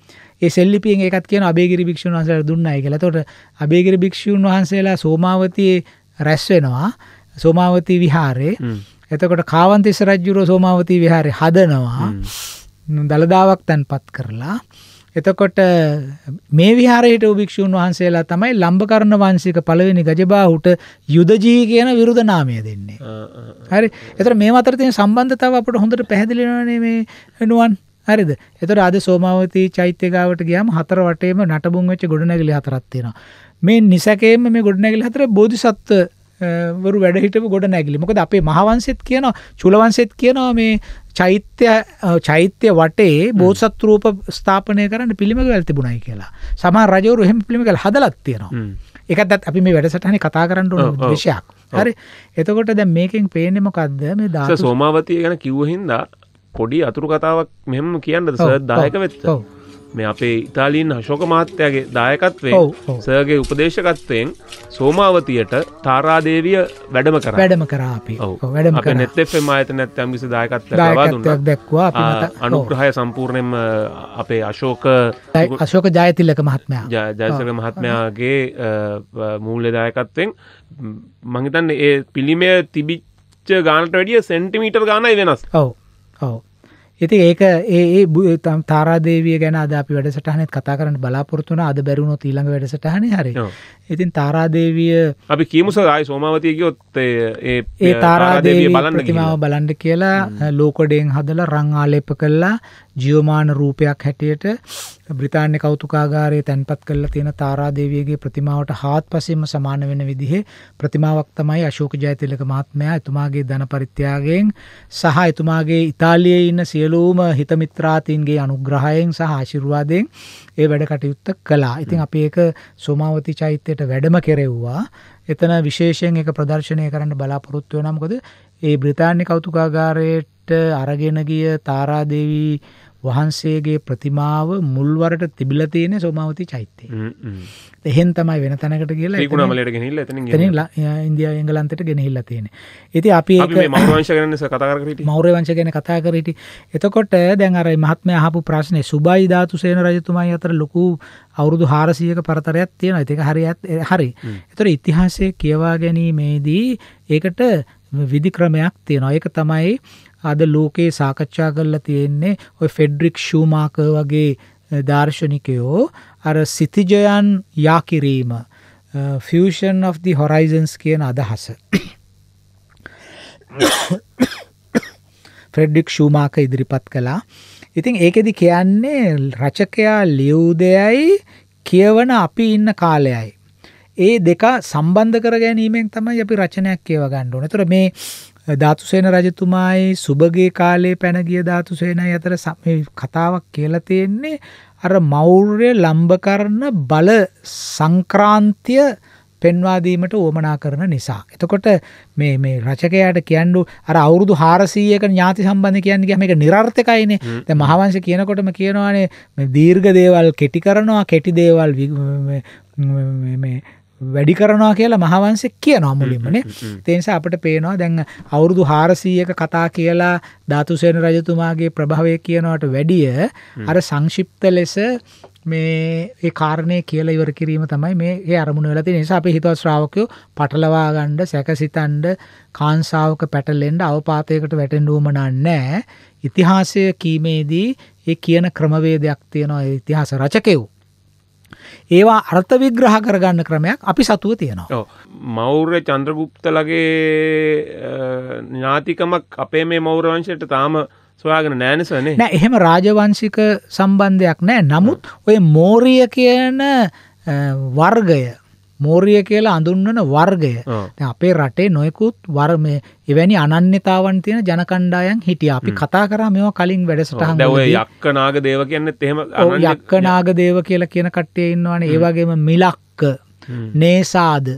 ඒ සෙල්ලිපියෙන් ඒකත් කියන අබේගිරි භික්ෂුන් වහන්සේලා දුන්නයි කියලා. එතකොට අබේගිරි භික්ෂුන් වහන්සේලා සෝමාවතියේ රැස් වෙනවා. සෝමාවතී විහාරේ. එතකොට කාවන්තිස්ස රජුරෝ සෝමාවතී විහාරේ හදනවා. දලදාවක් තැන්පත් කරලා එතකොට මේ විහාරයට භික්ෂූන් වහන්සේලා තමයි ලම්බකරණ වංශික පළවෙනි ගජබාහුට යුදජී කියන විරුද නාමය දෙන්නේ. හරි. එතකොට මේ අතර තියෙන සම්බන්ධතාව අපිට හොඳට පැහැදිලි වෙනවනේ මේ නුවන්. හරිද? එතකොට අද සෝමාවතී චෛත්‍ය ගාවට ගියාම හතර වටේම නටබුන් වෙච්ච ගොඩනැගිලි හතරක් තියෙනවා. මේ නිසකේම මේ ගොඩනැගිලි හතර බෝධිසත්ව වරු වැඩ හිටපු ගොඩනැගිලි. මොකද අපේ මහවංශෙත් කියනවා, චුලවංශෙත් කියනවා මේ චෛත්‍ය චෛත්‍ය වටේ බෝසත් රූප ස්ථාපනය කරන්න පිළිමවල් තිබුණයි කියලා. සමහර රජවරු එහෙම පිළිමවල් හදලක් තියෙනවා. ඒකත් අපි මේ වැඩසටහනේ කතා කරන්න ඕන විශයක්. හරි. එතකොට දැන් මේකෙන් පේන්නේ මොකද්ද? මේ දාස සෝමාවතිය ගැන කිව්ව හින්දා පොඩි අතුරු කතාවක් මෙම කියන්නද සර් දායක වෙත්ත මේ අපේ ඉතාලීන් හශෝක මහත්තයාගේ දායකත්වේ සර්ගේ උපදේශකත්වයෙන් සෝමාවතියට තාරාදේවිය වැඩම කර වැඩම කරාපි වැඩම නැත්තෙම අත නැත්තම් විස දායකත්ව දැක්වා අනුග්‍රහය සම්පූර්ණයෙන් අපේ අශෝක අශෝක ජයතිල්ලක මහත්මයා ජයසක මහත්මයාගේ මූල්‍ය දායකත්වෙන් මහිතන්න ඒ පිළිමය තිබිච්ච ගානට වැඩිය සෙන්ටිමීටර් ගානයි වෙනස් ඔව ඔව ඉති ඒක ඒ බතම් තාරාදේවිය ගැන අද අපි වැඩසටහනත් කතා කරන්න බලාපොරතුන අද බැරුණු ඊළඟ වැඩසටහන හරි ඉතින් තාරාදේවිය අපි කියමුස ආයි සෝමාවතියගොත් ඒ තාරාදේවිය බලන්න තිමාව බලන්ඩ කියලා ලෝකොඩෙන් හදල රංආලේප කල්ලා ජියෝමාන රූපයක් හැටියට බ්‍රිතාන්‍ය කෞතුකාගාරයේ තැන්පත් කරලා තියෙන තාරා දේවියගේ ප්‍රතිමාවට හාත්පසින්ම සමාන වෙන විදිහේ ප්‍රතිමාවක් තමයි අශෝක ජයතිලක මහත්මයා එතුමාගේ ධන පරිත්‍යාගයෙන් සහ එතුමාගේ ඉතාලියේ ඉන්න සියලුම හිතමිත්‍රාතීන්ගේ අනුග්‍රහයෙන් සහ ආශිර්වාදයෙන් ඒ වැඩ කටයුත්ත කළා. ඉතින් අපි ඒක සෝමාවති චෛත්‍යයට වැඩම කෙරෙව්වා. එතන විශේෂයෙන් ඒක ප්‍රදර්ශනය කරන්න බලාපොරොත්තු වෙනවා මොකද ඒ බ්‍රිතාන්‍ය කෞතුකාගාරයට අරගෙන ගිය තාරා දේවී වහන්සේගේ ප්‍රතිමාව මුල්වරට තිබිල තියෙන සෝමාවති චෛත්‍යය. එහෙන් තමයි වෙන තැනකට කියලා ඒකුණමලට ගෙනහිල්ල එතන ඉන්දියාව එංගලන්තට ගෙනහිල්ලා තියෙන. ඉතින් අපි මෞරවංශ ගැන කතා කරලා මෞරවංශ ගැන කතා කරලා ඉති. එතකොට දැන් අර මහත්මයා අහපු ප්‍රශ්නේ සුබයි ධාතුසේන රජතුමායි අතර ලොකු අවුරුදු 400ක පරතරයක් තියෙනවා. ඒක හරියත් හරි. ඒතර ඉතිහාසය කියවා ගැනීමේදී ඒකට විධික්‍රමයක් තියෙනවා. ඒක තමයි අද ලෝකයේ සාකච්ඡා කරලා තියෙන්නේ ඔය ෆෙඩ්රික් ෂූමාකර් වගේ දාර්ශනිකයෝ අර සිතිජයන් යා කිරීම ෆියුෂන් of the horizons කියන අදහස. ෆ්‍රෙඩ්ඩික් ෂූමාක ඉදිරිපත් කළා. ඉතින් ඒකෙදි කියන්නේ රචකයා ලියව් දෙයයි කියවන අපි ඉන්න කාලයයි. ඒ දෙක සම්බන්ධ කර ගැනීමෙන් තමයි අපි රචනයක් කියව ගන්න ඕනේ. ඒතර මේ ධාතුසේන රජතුමායි සුබගේ කාලේ පැන ගිය ධාතුසේනයි අතර මේ කතාවක් කියලා තියෙන්නේ අර මෞර්ය ලම්බකරන බල සංක්‍රාන්තිය පෙන්වා දීමට උවමනා කරන නිසා. එතකොට මේ මේ රචකයාට කියන්නු අර අවුරුදු 400ක ඥාති සම්බන්ධ කියන්නේ ගියාම මේක નિરර්ථකයිනේ. දැන් මහවංශ කියනකොටම කියනවානේ මේ දීර්ඝ දේවල් කෙටි කරනවා, කෙටි දේවල් මේ වැඩි කරනවා කියලා මහවන්සේ කියනවා මුලින්මනේ තේනිස අපට පේනවා දැන් අවුරුදු හාරසීයක කතා කියලා ධාතුසේන රජතුමාගේ ප්‍රභාවය කියනවට වැඩිය අර සංශිප්ත ලෙස මේ ඒ කාරණය කියලා ඉවර කිරීම තමයි මේ අරමුණ වෙලා තියෙන නිසා අපි හිතවත් ශ්‍රාවකයෝ පටලවා ගන්න සැකසිතන්න කාංසාවක පැටලෙන්න අවපාතයකට වැටෙන්න උවමනා නැහැ ඉතිහාසය කීමේදී ඒ කියන ක්‍රමවේදයක් තියෙනවා ඉතිහාස රචකයෝ ඒවා අර්ථ විග්‍රහ කරගන්න ක්‍රමයක් අපි සතුව තියෙනවා. මෞර්ය චන්ද්‍රගුප්තලගේ ඥාතිකමක් අපේ මේ මෞරවංශයට තාම සොයාගෙන නෑනසනේ නෑ එහෙම රාජවංශික සම්බන්ධයක් නෑ නමුත් ඔය මෝරිය කියන වර්ගය මෝරිය කියලා අඳුන්වන වර්ගය අපේ රටේ නොයකුත් වර්ම එවැනි අනන්‍යතාවන් තියෙන ජනකණ්ඩායන් හිටිය අපි කතා කරා මෙ කලින් වැඩසටහන් යක්ක නාග දේව කියන්නත් එහෙම යක්ක නාග දේව කියලා කියන කට්ටය ඉන්නවානේ ඒවගේම මිලක්ක නේසාද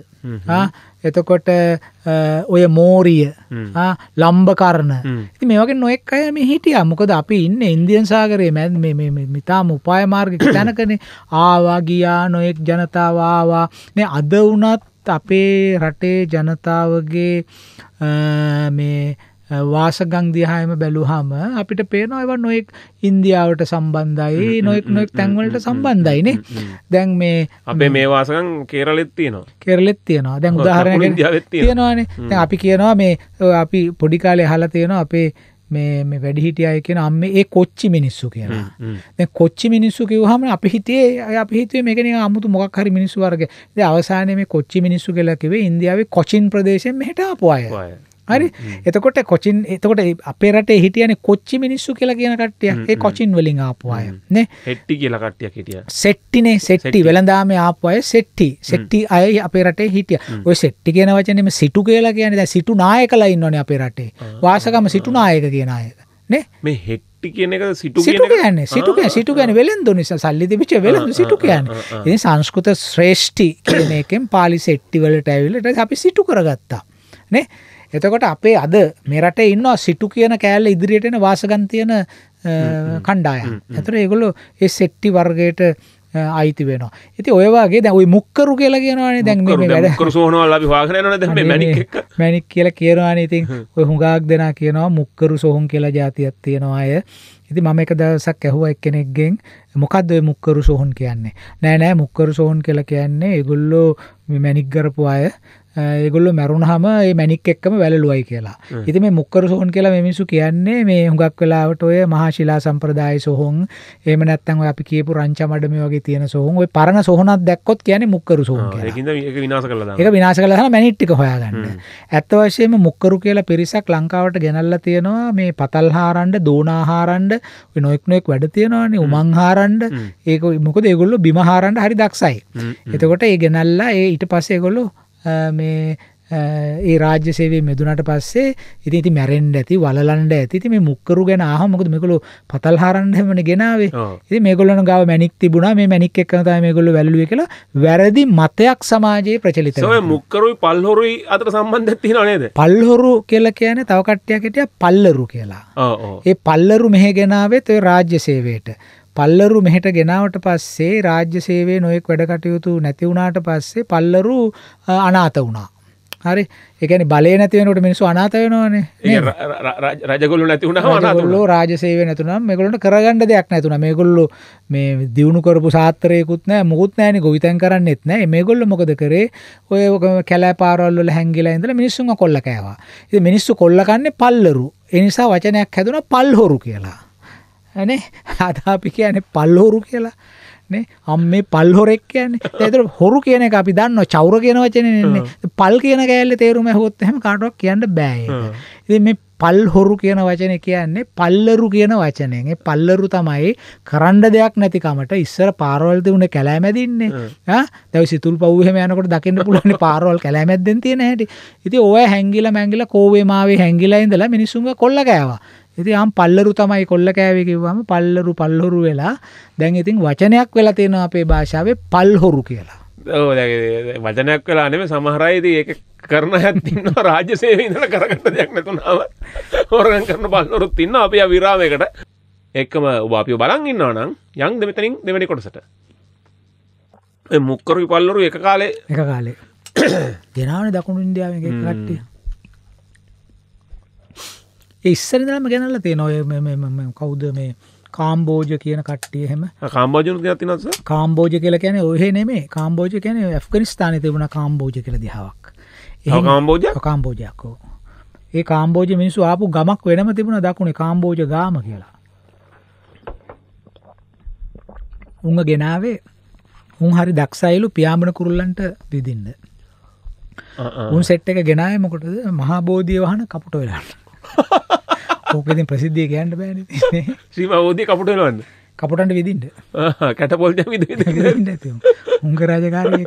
එතකොට ඔය මෝරිය ලම්බකරණ ඉති මේවගේ නොෙක් අය මේ හිටිය මොකද අපි ඉන්න ඉන්දියන් සාගරය මැත් මිතාම උපායමාර්ග ජනකන ආවාගියා නොයෙක් ජනතාවවා මේ අද වනත් අපේ රටේ ජනතාවගේ මේ වාසගම් දිහායම බැලුවාම අපිට පේනවා ඒවා නොඑක් ඉන්දියාවට සම්බන්ධයි නොඑක් නොඑක් තැන් වලට සම්බන්ධයිනේ. දැන් මේ අපේ මේ වාසගම් කේරළෙත් තියෙනවා. කේරළෙත් තියෙනවා. දැන් උදාහරණයක් ඉන්දියාවෙත් තියෙනවානේ. දැන් අපි කියනවා මේ අපි පොඩි කාලේ අහලා තියෙනවා අපේ මේ මේ වැඩිහිටිය අය කියන අම්මේ ඒ කොච්චි මිනිස්සු කියලා. දැන් කොච්චි මිනිස්සු කිව්වහම අපි හිතේ අපි හිතුවේ මේක නිකන් 아무තු මොකක් හරි මිනිස්සු වර්ගය. ඉතින් අවසානයේ මේ කොච්චි මිනිස්සු කියලා කිව්වේ ඉන්දියාවේ කොචින් ප්‍රදේශයෙන් මෙහෙට ආපු අය. හරි එතකොට කොචින් එතකොට අපේ රටේ හිටියන කොච්චි මිනිස්සු කියලා කියන කට්ටිය ඒ කොචින් වලින් ආපුවාය නේ හෙට්ටි කියලා කට්ටිය හිටිය සෙට්ටිනේ සෙට්ටි වෙළඳාම ආපුවාය සෙට්ටි සෙට්ටි අය අපේ රටේ හිටිය ඔය සෙට්ටි කියන වචනේම සිටු කියලා කියන්නේ දැන් සිටු නායකලා ඉන්නෝනේ අපේ රටේ වාසකම සිටු නායක කියන අය නේ මේ හෙට්ටි කියන එක සිටු සිටු කියන්නේ සිටු කියන්නේ සිටු කියන්නේ වෙළඳු නිසා සල්ලි තිබිච්ච වෙළඳු සිටු කියන්නේ ඉතින් සංස්කෘත ශ්‍රේෂ්ඨි කියන එකෙන් පාලි සෙට්ටි වලට ඇවිල්ලා අපි සිටු කරගත්තා නේ එතකොට අපේ අද මෙරට ඉන්නවා සිටු කියන කෑල්ල ඉදිරියටන වාසගන් තියෙන කණ්ඩායම්. ඇතර ඒගොල්ලෝ ඒ සෙට්ටි වර්ගයට අයිති වෙන ඇති ඔයවාගේ දැයි මුක්කරු කියලා කියනවානේ දැන් සෝහනවාලි මැනික් කියල කියනවාන ඉතින් ඔය හුඟක් දෙනා කියනවා මුක්කරු සොහුන් කියලා ජාතියක් තියෙනවා අය ඉති මම එක දවසක් ඇහුව එක් කෙනෙක්ගෙන් මොකක්ද ඔය මුක්කරු සොහුන් කියන්නේ නෑ නෑ මුක්කරු සොහුන් කියලා කියන්නේ ඒගොල්ලෝ මැනික් ගරපු අය ඒගොල්ල මැරුණහම ඒ මැනික් එක්කම වැලලුවයි කියලා. ඉතින් මේ මුක්කර සෝන් කියලා මේ මිනිස්සු කියන්නේ මේ හුඟක් වෙලාවට ඔය මහා ශිලා සම්ප්‍රදාය සෝහන් එහෙම නැත්නම් ඔය අපි කියපු රංචමඩ මේ වගේ තියෙන සෝහන් ඔය පරණ සෝහනක් දැක්කොත් කියන්නේ මුක්කරු සෝහන් කියලා. ඒකින්ද ඒක විනාශ කරලා දානවා. ඒක විනාශ කරලා දාන මැනික් ටික හොයාගන්න. ඇත්ත වශයෙන්ම මුක්කරු කියලා පිරිසක් ලංකාවට ගෙනල්ලා තියෙනවා මේ පතල් හාරන්න, දෝනා හාරන්න, ඔය නොඑක් නොඑක් වැඩ තියෙනවානේ උමන් හාරන්න. ඒක මොකද ඒගොල්ලෝ බිම හාරන්න හරි දක්ෂයි. එතකොට ඒ ගෙනල්ලා ඒ ඊට පස්සේ ඒගොල්ලෝ මේ ඒ රාජ්‍ය සේවයේ මෙදුනට පස්සේ ඉතින් ඉතින් මැරෙන්න ඇති වලලන්න ඇති ඉතින් මේ මුක්කරු ගැන ආහම මොකද මේගොල්ලෝ පතල් හරන්න හැමනේ ගෙනාවේ ඉතින් මේගොල්ලොන ගාව මැණික් තිබුණා මේ මැණික් එක්කම තමයි මේගොල්ලෝ වැළලුවේ කියලා වැරදි මතයක් සමාජයේ ප්‍රචලිත වෙනවා. ඔය මුක්කරුයි පල්හොරුයි අතර සම්බන්ධයක් තියෙනව නේද? පල්හොරු කියලා කියන්නේ තව කට්ටියක් හිටියා පල්ලරු කියලා. ඒ පල්ලරු මෙහෙ ගෙනාවෙත් ඔය රාජ්‍ය සේවයට. පල්ලරු මෙහෙට ගෙනාවට පස්සේ රාජ්‍ය සේවයේ නොයෙක් වැඩ කටයුතු නැති වුණාට පස්සේ පල්ලරු අනාථ වුණා. හරි ඒ කියන්නේ බලය නැති වෙනකොට මිනිස්සු අනාථ වෙනවනේ. ඒ රජගොල්ලෝ නැති වුණාම අනාථ වෙනවා. රජගොල්ලෝ රාජ්‍ය සේවයේ නැතුණාම මේගොල්ලන්ට කරගන්න දෙයක් නැතුණා. මේගොල්ලෝ මේ දිනු කරපු සාත්‍රයකුත් නැහැ, මොකුත් නැහැනේ ගොවිතැන් කරන්නෙත් නැහැ. මේගොල්ලෝ මොකද කරේ? ඔය කැලෑ පාරවල් වල හැංගිලා ඉඳලා මිනිස්සුන්ව කොල්ල කෑවා. ඉතින් මිනිස්සු කොල්ල කන්නේ පල්ලරු. ඒ නිසා වචනයක් හැදුණා පල්හොරු කියලා. නේ අද අපි කියන්නේ පල්හොරු කියලා නේ අම්මේ පල්හොරෙක් කියන්නේ ඒතර හොරු කියන එක අපි දන්නවා චෞර කියන වචනේ නේ පල් කියන කෑල්ලේ තේරුම ඇහුවොත් එහෙම කාටවත් කියන්න බෑ ඒක ඉතින් මේ පල්හොරු කියන වචනේ කියන්නේ පල්ලරු කියන වචනයෙන් ඒ පල්ලරු තමයි කරන්න දෙයක් නැතිකමට ඉස්සර පාරවල් තිබුණේ කැලෑමැදින්නේ ආ දැන් සිතුල් පව් එහෙම යනකොට දකින්න පුළුවන් පාරවල් කැලෑමැද්දෙන් තියෙන හැටි ඉතින් ඔය හැංගිලා මැංගිලා කෝවේ මාවේ හැංගිලා ඉඳලා මිනිස්සුන්ව කොල්ල කෑවා ඉතින් ආම් පල්ලරු තමයි කොල්ල කෑවේ කිව්වම පල්ලරු පල්හොරු වෙලා දැන් ඉතින් වචනයක් වෙලා තියෙනවා අපේ භාෂාවේ පල්හොරු කියලා. ඔව් දැන් වචනයක් වෙලා නෙමෙයි සමහර අය ඉතින් ඒක කරන අයත් ඉන්නවා රාජ්‍ය සේවයේ ඉඳලා කරගන්න දෙයක් නැතුනම හොරගම් කරන පල්හොරුත් ඉන්නවා අපි ආ විරාමයකට. එක්කම ඔබ අපිව බලන් ඉන්නවා නම් යන් දෙමෙතනින් දෙවෙනි කොටසට. මුක්කරු පල්ලරු එක කාලේ එක කාලේ ගෙනාවනේ දකුණු ඉන්දියාවෙන් එක කට්ටිය. ඉස්සරිදම ගැනල තිය නොය කවුද මේ කාම්බෝජ කියන කට්ටියහෙම කාම්බෝජන තිනස කාම්බෝජ කියල කැන ඔහේ නෙමේ කාම්බෝජ කැන ඇෆ්ගනිස්ථානය තිබුණ කාම්බෝජ කළ දිහාවක් කාම්බෝජ කාම්බෝජයක්කෝ ඒ කාම්බෝජ මිනිස්සු ආපු ගමක් වෙනම තිබුණ දකුණේ කාම්බෝජ ගාම කියලා උංග ගෙනාවේ උන් හරි දක්සයිලු පියාමන කුරුල්ලන්ට දිදින්න උන් සෙට් එක ගෙනාය මොකටද මහාබෝධිය වහන කපුට වෙලාන්න ඕකතින් ප්‍රසිද්ධිය ගෑන්ට බෑන ශ්‍රීම ෝධය කපුටලවන්න කපුටන්ට විදින්ට කැටපොල්ට උංගරාජකාරය